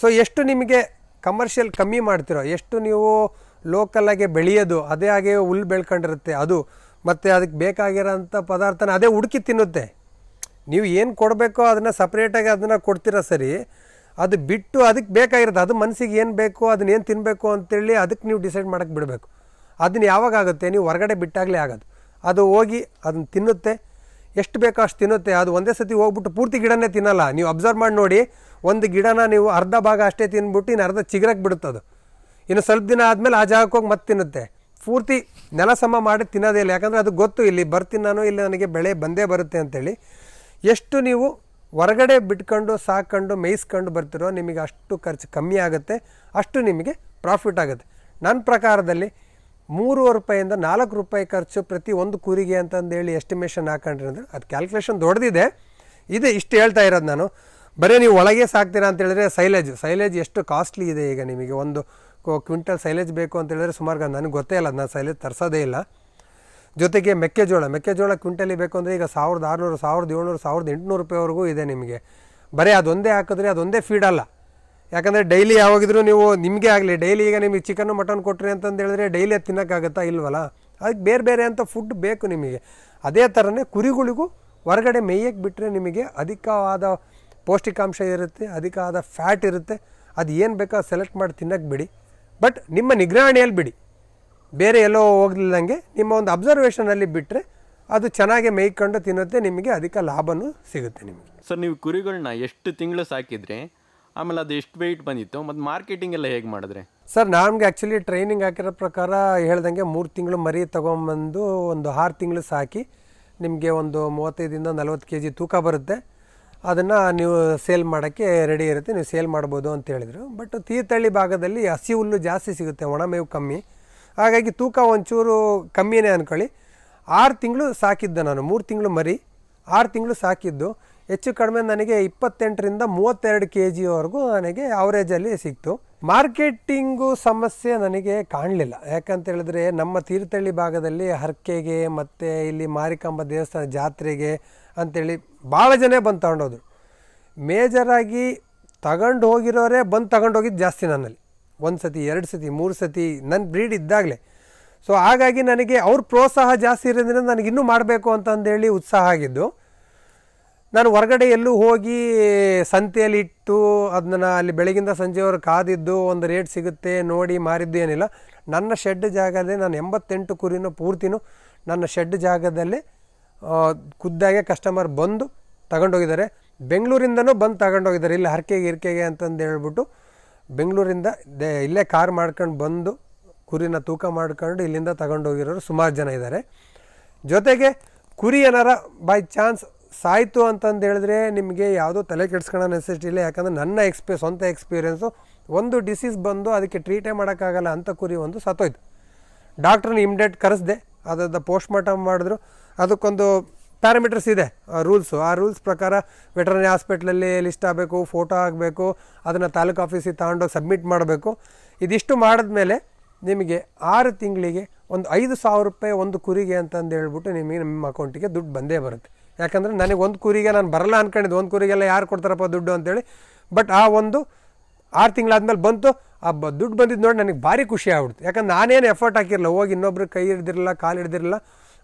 ಸೊ ಎಷ್ಟು ನಿಮಗೆ ಕಮರ್ಷಿಯಲ್ ಕಮ್ಮಿ ಮಾಡ್ತಿರೋ ಎಷ್ಟು ನೀವು ಲೋಕಲಾಗೆ ಬೆಳೆಯೋದು ಅದೇ ಹಾಗೆ ಹುಲ್ ಬೆಳ್ಕೊಂಡಿರುತ್ತೆ ಅದು ಮತ್ತು ಅದಕ್ಕೆ ಬೇಕಾಗಿರೋಂಥ ಪದಾರ್ಥನ ಅದೇ ಹುಡುಕಿ ತಿನ್ನುತ್ತೆ ನೀವು ಏನು ಕೊಡಬೇಕೋ ಅದನ್ನು ಸಪ್ರೇಟಾಗಿ ಅದನ್ನು ಕೊಡ್ತೀರ ಸರಿ ಅದು ಬಿಟ್ಟು ಅದಕ್ಕೆ ಬೇಕಾಗಿರುತ್ತೆ ಅದು ಮನಸ್ಸಿಗೆ ಏನು ಬೇಕು ಅದನ್ನ ಏನು ತಿನ್ನಬೇಕು ಅಂತೇಳಿ ಅದಕ್ಕೆ ನೀವು ಡಿಸೈಡ್ ಮಾಡೋಕ್ಕೆ ಬಿಡಬೇಕು ಅದನ್ನು ಯಾವಾಗ ಆಗುತ್ತೆ ನೀವು ಹೊರಗಡೆ ಬಿಟ್ಟಾಗಲೇ ಆಗೋದು ಅದು ಹೋಗಿ ಅದನ್ನ ತಿನ್ನುತ್ತೆ ಎಷ್ಟು ಬೇಕೋ ಅಷ್ಟು ತಿನ್ನುತ್ತೆ ಅದು ಒಂದೇ ಸತಿ ಹೋಗ್ಬಿಟ್ಟು ಪೂರ್ತಿ ಗಿಡನೇ ತಿನ್ನಲ್ಲ ನೀವು ಅಬ್ಸರ್ವ್ ಮಾಡಿ ನೋಡಿ ಒಂದು ಗಿಡನ ನೀವು ಅರ್ಧ ಭಾಗ ಅಷ್ಟೇ ತಿನ್ಬಿಟ್ಟು ಇನ್ನು ಅರ್ಧ ಬಿಡುತ್ತೆ ಬಿಡುತ್ತದು ಇನ್ನು ಸ್ವಲ್ಪ ದಿನ ಆದಮೇಲೆ ಆ ಜಾಗಕ್ಕೆ ಹೋಗಿ ಮತ್ತೆ ತಿನ್ನುತ್ತೆ ಪೂರ್ತಿ ನೆಲ ಸಮ ಮಾಡಿ ತಿನ್ನೋದೇ ಇಲ್ಲ ಯಾಕಂದರೆ ಅದು ಗೊತ್ತು ಇಲ್ಲಿ ಬರ್ತೀನಿ ನಾನು ಇಲ್ಲಿ ನನಗೆ ಬೆಳೆ ಬಂದೇ ಬರುತ್ತೆ ಅಂತೇಳಿ ಎಷ್ಟು ನೀವು ಹೊರಗಡೆ ಬಿಟ್ಕೊಂಡು ಸಾಕೊಂಡು ಮೇಯಿಸ್ಕೊಂಡು ಬರ್ತಿರೋ ನಿಮಗೆ ಅಷ್ಟು ಖರ್ಚು ಕಮ್ಮಿ ಆಗುತ್ತೆ ಅಷ್ಟು ನಿಮಗೆ ಪ್ರಾಫಿಟ್ ಆಗುತ್ತೆ ನನ್ನ ಪ್ರಕಾರದಲ್ಲಿ ಮೂರುವರೆ ರೂಪಾಯಿಂದ ನಾಲ್ಕು ರೂಪಾಯಿ ಖರ್ಚು ಪ್ರತಿ ಒಂದು ಕೂರಿಗೆ ಅಂತಂದೇಳಿ ಎಸ್ಟಿಮೇಷನ್ ಹಾಕೊಂಡ್ರಿ ಅಂದರೆ ಅದು ಕ್ಯಾಲ್ಕುಲೇಷನ್ ದೊಡ್ಡದಿದೆ ಇದೆ ಇಷ್ಟು ಹೇಳ್ತಾ ಇರೋದು ನಾನು ಬರೀ ನೀವು ಒಳಗೆ ಸಾಕ್ತೀರಾ ಅಂತ ಹೇಳಿದ್ರೆ ಸೈಲೇಜ್ ಸೈಲೇಜ್ ಎಷ್ಟು ಕಾಸ್ಟ್ಲಿ ಇದೆ ಈಗ ನಿಮಗೆ ಒಂದು ಕ್ವಿಂಟಲ್ ಸೈಲೇಜ್ ಬೇಕು ಅಂತ ಹೇಳಿದ್ರೆ ಸುಮಾರು ನನಗೆ ಗೊತ್ತೇ ಇಲ್ಲ ನಾನು ಸೈಲೇಜ್ ತರಿಸೋದೇ ಇಲ್ಲ ಜೊತೆಗೆ ಮೆಕ್ಕೆಜೋಳ ಮೆಕ್ಕೆಜೋಳ ಕ್ವಿಂಟಲಿ ಬೇಕು ಅಂದರೆ ಈಗ ಸಾವಿರದ ಆರುನೂರು ಸಾವಿರದ ಏಳ್ನೂರು ಸಾವಿರದ ಎಂಟುನೂರು ರೂಪಾಯಿವರೆಗೂ ಇದೆ ನಿಮಗೆ ಬರೀ ಅದೊಂದೇ ಹಾಕಿದ್ರೆ ಅದೊಂದೇ ಫೀಡ್ ಅಲ್ಲ ಯಾಕಂದರೆ ಡೈಲಿ ಯಾವಾಗಿದ್ರೂ ನೀವು ನಿಮಗೆ ಆಗಲಿ ಡೈಲಿ ಈಗ ನಿಮಗೆ ಚಿಕನ್ ಮಟನ್ ಕೊಟ್ಟರೆ ಅಂತಂದೇಳಿದ್ರೆ ಹೇಳಿದ್ರೆ ಡೈಲಿ ಅದು ತಿನ್ನೋಕ್ಕಾಗತ್ತಾ ಇಲ್ವಲ್ಲ ಅದಕ್ಕೆ ಬೇರೆ ಬೇರೆ ಅಂತ ಫುಡ್ ಬೇಕು ನಿಮಗೆ ಅದೇ ಥರನೇ ಕುರಿಗಳಿಗೂ ಹೊರಗಡೆ ಮೇಯಕ್ಕೆ ಬಿಟ್ಟರೆ ನಿಮಗೆ ಅಧಿಕವಾದ ಪೌಷ್ಟಿಕಾಂಶ ಇರುತ್ತೆ ಅಧಿಕವಾದ ಫ್ಯಾಟ್ ಇರುತ್ತೆ ಅದು ಏನು ಬೇಕೋ ಸೆಲೆಕ್ಟ್ ಮಾಡಿ ತಿನ್ನಕ್ಕೆ ಬಿಡಿ ಬಟ್ ನಿಮ್ಮ ನಿಗ್ರಹಣೆಯಲ್ಲಿ ಬಿಡಿ ಬೇರೆ ಎಲ್ಲೋ ಹೋಗ್ಲಿಲ್ಲಂಗೆ ನಿಮ್ಮ ಒಂದು ಅಬ್ಸರ್ವೇಷನಲ್ಲಿ ಬಿಟ್ಟರೆ ಅದು ಚೆನ್ನಾಗಿ ಮೇಯ್ಕೊಂಡು ತಿನ್ನುತ್ತೆ ನಿಮಗೆ ಅಧಿಕ ಲಾಭನೂ ಸಿಗುತ್ತೆ ನಿಮಗೆ ಸರ್ ನೀವು ಕುರಿಗಳನ್ನ ಎಷ್ಟು ತಿಂಗಳು ಸಾಕಿದ್ರೆ ಆಮೇಲೆ ಅದು ಎಷ್ಟು ವೆಯ್ಟ್ ಬಂದಿತ್ತು ಮತ್ತು ಮಾರ್ಕೆಟಿಂಗ್ ಎಲ್ಲ ಹೇಗೆ ಮಾಡಿದ್ರೆ ಸರ್ ನಮಗೆ ಆ್ಯಕ್ಚುಲಿ ಟ್ರೈನಿಂಗ್ ಹಾಕಿರೋ ಪ್ರಕಾರ ಹೇಳ್ದಂಗೆ ಮೂರು ತಿಂಗಳು ಮರಿ ತೊಗೊಂಬಂದು ಒಂದು ಆರು ತಿಂಗಳು ಸಾಕಿ ನಿಮಗೆ ಒಂದು ಮೂವತ್ತೈದಿಂದ ನಲ್ವತ್ತು ಕೆ ಜಿ ತೂಕ ಬರುತ್ತೆ ಅದನ್ನು ನೀವು ಸೇಲ್ ಮಾಡೋಕ್ಕೆ ರೆಡಿ ಇರುತ್ತೆ ನೀವು ಸೇಲ್ ಮಾಡ್ಬೋದು ಅಂತ ಹೇಳಿದರು ಬಟ್ ತೀರ್ಥಹಳ್ಳಿ ಭಾಗದಲ್ಲಿ ಹಸಿ ಹುಲ್ಲು ಜಾಸ್ತಿ ಸಿಗುತ್ತೆ ಒಣ ಕಮ್ಮಿ ಹಾಗಾಗಿ ತೂಕ ಒಂಚೂರು ಕಮ್ಮಿನೇ ಅಂದ್ಕೊಳ್ಳಿ ಆರು ತಿಂಗಳು ಸಾಕಿದ್ದು ನಾನು ಮೂರು ತಿಂಗಳು ಮರಿ ಆರು ತಿಂಗಳು ಸಾಕಿದ್ದು ಹೆಚ್ಚು ಕಡಿಮೆ ನನಗೆ ಇಪ್ಪತ್ತೆಂಟರಿಂದ ಮೂವತ್ತೆರಡು ಕೆ ಜಿವರೆಗೂ ನನಗೆ ಅವರೇಜಲ್ಲಿ ಸಿಕ್ತು ಮಾರ್ಕೆಟಿಂಗು ಸಮಸ್ಯೆ ನನಗೆ ಕಾಣಲಿಲ್ಲ ಯಾಕಂತ ಹೇಳಿದ್ರೆ ನಮ್ಮ ತೀರ್ಥಹಳ್ಳಿ ಭಾಗದಲ್ಲಿ ಹರಕೆಗೆ ಮತ್ತು ಇಲ್ಲಿ ಮಾರಿಕಾಂಬ ದೇವಸ್ಥಾನ ಜಾತ್ರೆಗೆ ಅಂಥೇಳಿ ಭಾಳ ಜನ ಬಂದು ತಗೊಂಡೋದು ಮೇಜರಾಗಿ ತಗೊಂಡು ಹೋಗಿರೋರೇ ಬಂದು ತಗೊಂಡೋಗಿದ್ದು ಜಾಸ್ತಿ ನನ್ನಲ್ಲಿ ಒಂದು ಸತಿ ಎರಡು ಸತಿ ಮೂರು ಸತಿ ನನ್ನ ಬ್ರೀಡ್ ಇದ್ದಾಗಲೇ ಸೊ ಹಾಗಾಗಿ ನನಗೆ ಅವ್ರ ಪ್ರೋತ್ಸಾಹ ಜಾಸ್ತಿ ಇರೋದ್ರಿಂದ ನನಗಿನ್ನೂ ಮಾಡಬೇಕು ಅಂತಂದೇಳಿ ಉತ್ಸಾಹ ಆಗಿದ್ದು ನಾನು ಹೊರಗಡೆ ಎಲ್ಲೂ ಹೋಗಿ ಸಂತೆಯಲ್ಲಿ ಇಟ್ಟು ಅದನ್ನ ಅಲ್ಲಿ ಬೆಳಗಿಂದ ಸಂಜೆವರೆಗೆ ಕಾದಿದ್ದು ಒಂದು ರೇಟ್ ಸಿಗುತ್ತೆ ನೋಡಿ ಮಾರಿದ್ದು ಏನಿಲ್ಲ ನನ್ನ ಶೆಡ್ ಜಾಗದಲ್ಲಿ ನಾನು ಎಂಬತ್ತೆಂಟು ಕುರಿನೂ ಪೂರ್ತಿನೂ ನನ್ನ ಶೆಡ್ ಜಾಗದಲ್ಲಿ ಖುದ್ದಾಗೆ ಕಸ್ಟಮರ್ ಬಂದು ತಗೊಂಡೋಗಿದ್ದಾರೆ ಬೆಂಗಳೂರಿಂದನೂ ಬಂದು ತಗೊಂಡೋಗಿದ್ದಾರೆ ಇಲ್ಲಿ ಹರ್ಕೆಗೆ ಇರ್ಕೆಗೆ ಅಂತಂದು ಹೇಳ್ಬಿಟ್ಟು ಬೆಂಗಳೂರಿಂದ ದೇ ಇಲ್ಲೇ ಕಾರ್ ಮಾಡ್ಕೊಂಡು ಬಂದು ಕುರಿನ ತೂಕ ಮಾಡ್ಕೊಂಡು ಇಲ್ಲಿಂದ ತಗೊಂಡೋಗಿರೋರು ಸುಮಾರು ಜನ ಇದ್ದಾರೆ ಜೊತೆಗೆ ಕುರಿ ಏನಾರ ಬೈ ಚಾನ್ಸ್ ಸಾಯಿತು ಅಂತಂದು ಹೇಳಿದ್ರೆ ನಿಮಗೆ ಯಾವುದೋ ತಲೆ ಕೆಡಿಸ್ಕೊಳ್ಳೋ ನೆಸೆಸಿಟಿ ಇಲ್ಲ ಯಾಕಂದರೆ ನನ್ನ ಎಕ್ಸ್ಪೀ ಸ್ವಂತ ಎಕ್ಸ್ಪೀರಿಯೆನ್ಸು ಒಂದು ಡಿಸೀಸ್ ಬಂದು ಅದಕ್ಕೆ ಟ್ರೀಟೇ ಮಾಡೋಕ್ಕಾಗಲ್ಲ ಅಂತ ಕುರಿ ಒಂದು ಸತ್ತೋಯ್ತು ಡಾಕ್ಟ್ರನ್ನ ಇಮ್ಡಿಯೇಟ್ ಕರೆಸ್ದೆ ಅದರದ್ದು ಪೋಸ್ಟ್ ಮಾರ್ಟಮ್ ಮಾಡಿದ್ರು ಅದಕ್ಕೊಂದು ಪ್ಯಾರಾಮೀಟರ್ಸ್ ಇದೆ ರೂಲ್ಸು ಆ ರೂಲ್ಸ್ ಪ್ರಕಾರ ವೆಟರ್ನರಿ ಹಾಸ್ಪಿಟ್ಲಲ್ಲಿ ಲಿಸ್ಟ್ ಆಗಬೇಕು ಫೋಟೋ ಆಗಬೇಕು ಅದನ್ನು ತಾಲೂಕು ಆಫೀಸಿಗೆ ತಗೊಂಡೋಗಿ ಸಬ್ಮಿಟ್ ಮಾಡಬೇಕು ಇದಿಷ್ಟು ಮಾಡಿದ್ಮೇಲೆ ನಿಮಗೆ ಆರು ತಿಂಗಳಿಗೆ ಒಂದು ಐದು ಸಾವಿರ ರೂಪಾಯಿ ಒಂದು ಕುರಿಗೆ ಅಂತಂದು ಹೇಳ್ಬಿಟ್ಟು ನಿಮಗೆ ನಿಮ್ಮ ಅಕೌಂಟಿಗೆ ದುಡ್ಡು ಬಂದೇ ಬರುತ್ತೆ ಯಾಕಂದರೆ ನನಗೆ ಒಂದು ಕುರಿಗೆ ನಾನು ಬರಲ್ಲ ಅಂದ್ಕೊಂಡಿದ್ದು ಒಂದು ಕುರಿಗೆಲ್ಲ ಯಾರು ಕೊಡ್ತಾರಪ್ಪ ದುಡ್ಡು ಅಂತೇಳಿ ಬಟ್ ಆ ಒಂದು ಆರು ತಿಂಗಳಾದ್ಮೇಲೆ ಬಂತು ಆ ಬ ದುಡ್ಡು ಬಂದಿದ್ದು ನೋಡಿ ನನಗೆ ಭಾರಿ ಖುಷಿ ಆಗ್ಬಿಡ್ತು ಯಾಕಂದ್ರೆ ನಾನೇನು ಎಫರ್ಟ್ ಹಾಕಿರಲ್ಲ ಹೋಗಿ ಇನ್ನೊಬ್ರು ಕೈ ಹಿಡ್ದಿರಲ್ಲ ಕಾಲು ಹಿಡಿದಿರಲ್ಲ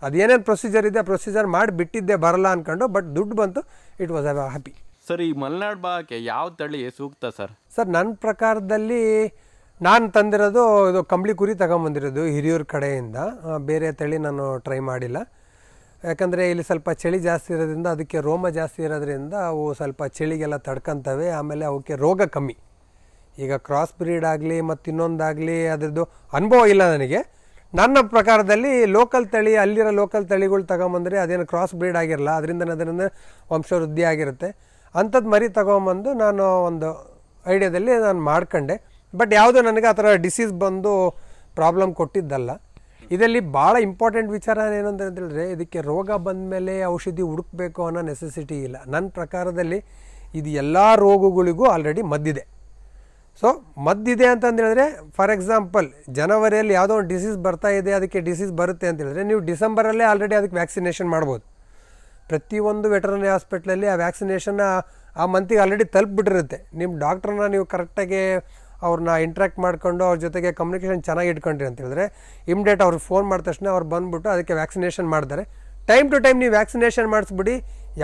ಅದೇನೇನು ಪ್ರೊಸೀಜರ್ ಇದೆ ಪ್ರೊಸೀಜರ್ ಮಾಡಿ ಬಿಟ್ಟಿದ್ದೆ ಬರಲ್ಲ ಅಂದ್ಕೊಂಡು ಬಟ್ ದುಡ್ಡು ಬಂತು it was a happy sir ಈ ಮಲೆನಾಡು ಭಾಗಕ್ಕೆ ಯಾವ ತಳಿ ಸೂಕ್ತ ಸರ್ ಸರ್ ನನ್ನ ಪ್ರಕಾರದಲ್ಲಿ ನಾನು ತಂದಿರೋದು ಇದು ಕಂಬಳಿ ಕುರಿ ತಗೊಂಬಂದಿರೋದು ಹಿರಿಯೂರ ಕಡೆಯಿಂದ ಬೇರೆ ತಳಿ ನಾನು ಟ್ರೈ ಮಾಡಿಲ್ಲ ಯಾಕಂದರೆ ಇಲ್ಲಿ ಸ್ವಲ್ಪ ಚಳಿ ಜಾಸ್ತಿ ಇರೋದ್ರಿಂದ ಅದಕ್ಕೆ ರೋಮ ಜಾಸ್ತಿ ಇರೋದ್ರಿಂದ ಅವು ಸ್ವಲ್ಪ ಚಳಿಗೆಲ್ಲ ತಡ್ಕೊತವೆ ಆಮೇಲೆ ಅವಕ್ಕೆ ರೋಗ ಕಮ್ಮಿ ಈಗ ಕ್ರಾಸ್ ಬ್ರೀಡ್ ಆಗಲಿ ಮತ್ತು ಇನ್ನೊಂದಾಗಲಿ ಅದರದ್ದು ಅನುಭವ ಇಲ್ಲ ನನಗೆ ನನ್ನ ಪ್ರಕಾರದಲ್ಲಿ ಲೋಕಲ್ ತಳಿ ಅಲ್ಲಿರೋ ಲೋಕಲ್ ತಳಿಗಳು ತಗೊಂಬಂದರೆ ಅದೇನು ಕ್ರಾಸ್ ಬ್ರೀಡ್ ಆಗಿರಲ್ಲ ಅದರಿಂದ ಅದರಿಂದ ವಂಶವೃದ್ಧಿ ಆಗಿರುತ್ತೆ ಅಂಥದ್ದು ಮರಿ ತಗೊಂಬಂದು ನಾನು ಒಂದು ಐಡಿಯಾದಲ್ಲಿ ನಾನು ಮಾಡ್ಕೊಂಡೆ ಬಟ್ ಯಾವುದೋ ನನಗೆ ಆ ಥರ ಡಿಸೀಸ್ ಬಂದು ಪ್ರಾಬ್ಲಮ್ ಕೊಟ್ಟಿದ್ದಲ್ಲ ಇದರಲ್ಲಿ ಭಾಳ ಇಂಪಾರ್ಟೆಂಟ್ ವಿಚಾರ ಏನು ಅಂತ ಹೇಳಿದ್ರೆ ಇದಕ್ಕೆ ರೋಗ ಬಂದ ಮೇಲೆ ಔಷಧಿ ಹುಡುಕ್ಬೇಕು ಅನ್ನೋ ನೆಸೆಸಿಟಿ ಇಲ್ಲ ನನ್ನ ಪ್ರಕಾರದಲ್ಲಿ ಇದು ಎಲ್ಲ ರೋಗಗಳಿಗೂ ಆಲ್ರೆಡಿ ಮದ್ದಿದೆ ಸೊ ಮದ್ದಿದೆ ಅಂತಂದು ಹೇಳಿದ್ರೆ ಫಾರ್ ಎಕ್ಸಾಂಪಲ್ ಜನವರಿಯಲ್ಲಿ ಯಾವುದೋ ಒಂದು ಡಿಸೀಸ್ ಬರ್ತಾ ಇದೆ ಅದಕ್ಕೆ ಡಿಸೀಸ್ ಬರುತ್ತೆ ಅಂತ ಹೇಳಿದ್ರೆ ನೀವು ಡಿಸೆಂಬರಲ್ಲೇ ಆಲ್ರೆಡಿ ಅದಕ್ಕೆ ವ್ಯಾಕ್ಸಿನೇಷನ್ ಮಾಡ್ಬೋದು ಪ್ರತಿಯೊಂದು ವೆಟರ್ನರಿ ಹಾಸ್ಪಿಟ್ಲಲ್ಲಿ ಆ ವ್ಯಾಕ್ಸಿನೇಷನ್ನ ಆ ಮಂತಿಗೆ ಆಲ್ರೆಡಿ ತಲುಪಿಬಿಟ್ಟಿರುತ್ತೆ ನಿಮ್ಮ ಡಾಕ್ಟ್ರನ್ನ ನೀವು ಕರೆಕ್ಟಾಗಿ ಅವ್ರನ್ನ ಇಂಟ್ರ್ಯಾಕ್ಟ್ ಮಾಡ್ಕೊಂಡು ಅವ್ರ ಜೊತೆಗೆ ಕಮ್ಯುನಿಕೇಷನ್ ಚೆನ್ನಾಗಿ ಇಟ್ಕೊಂಡ್ರಿ ಅಂತೇಳಿದ್ರೆ ಹೇಳಿದ್ರೆ ಇಮ್ಡಿಯೇಟ್ ಅವ್ರಿಗೆ ಫೋನ್ ಮಾಡಿದ ತಕ್ಷಣ ಅವ್ರು ಬಂದುಬಿಟ್ಟು ಅದಕ್ಕೆ ವ್ಯಾಕ್ಸಿನೇಷನ್ ಮಾಡ್ತಾರೆ ಟೈಮ್ ಟು ಟೈಮ್ ನೀವು ವ್ಯಾಕ್ಸಿನೇಷನ್ ಮಾಡಿಸ್ಬಿಡಿ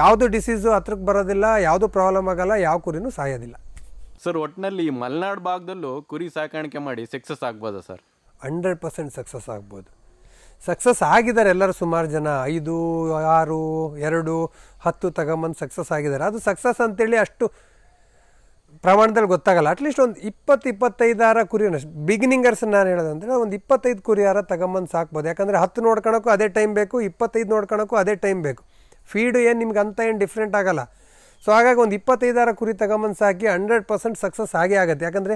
ಯಾವುದು ಡಿಸೀಸು ಹತ್ರಕ್ಕೆ ಬರೋದಿಲ್ಲ ಯಾವುದು ಪ್ರಾಬ್ಲಮ್ ಆಗೋಲ್ಲ ಯಾವ ಕುರಿನೂ ಸಾಯೋದಿಲ್ಲ ಸರ್ ಒಟ್ಟಿನಲ್ಲಿ ಮಲೆನಾಡು ಭಾಗದಲ್ಲೂ ಕುರಿ ಸಾಕಾಣಿಕೆ ಮಾಡಿ ಸಕ್ಸಸ್ ಆಗ್ಬೋದಾ ಸರ್ ಹಂಡ್ರೆಡ್ ಪರ್ಸೆಂಟ್ ಸಕ್ಸಸ್ ಆಗ್ಬೋದು ಸಕ್ಸಸ್ ಆಗಿದ್ದಾರೆ ಎಲ್ಲರೂ ಸುಮಾರು ಜನ ಐದು ಆರು ಎರಡು ಹತ್ತು ತಗೊಂಬಂದು ಸಕ್ಸಸ್ ಆಗಿದ್ದಾರೆ ಅದು ಸಕ್ಸಸ್ ಅಂತೇಳಿ ಅಷ್ಟು ಪ್ರಮಾಣದಲ್ಲಿ ಗೊತ್ತಾಗಲ್ಲ ಅಟ್ಲೀಸ್ಟ್ ಒಂದು ಇಪ್ಪತ್ತು ಇಪ್ಪತ್ತೈದಾರ ಕುರಿ ಬಿಗಿನಿಂಗರ್ಸ್ ನಾನು ಹೇಳೋದಂದರೆ ಒಂದು ಇಪ್ಪತ್ತೈದು ಕುರಿ ಕುರಿಯಾರ ತಗೊಂಬಂದು ಸಾಕ್ಬೋದು ಯಾಕಂದರೆ ಹತ್ತು ನೋಡ್ಕೊಳಕ್ಕೂ ಅದೇ ಟೈಮ್ ಬೇಕು ಇಪ್ಪತ್ತೈದು ನೋಡ್ಕೊಳೋಕ್ಕೂ ಅದೇ ಟೈಮ್ ಬೇಕು ಫೀಡು ಏನು ನಿಮ್ಗೆ ಅಂತ ಏನು ಡಿಫ್ರೆಂಟ್ ಆಗಲ್ಲ ಸೊ ಹಾಗಾಗಿ ಒಂದು ಇಪ್ಪತ್ತೈದರ ಕುರಿ ತಗೊಂಬಂದು ಸಾಕಿ ಹಂಡ್ರೆಡ್ ಪರ್ಸೆಂಟ್ ಸಕ್ಸಸ್ ಆಗೇ ಆಗುತ್ತೆ ಯಾಕಂದರೆ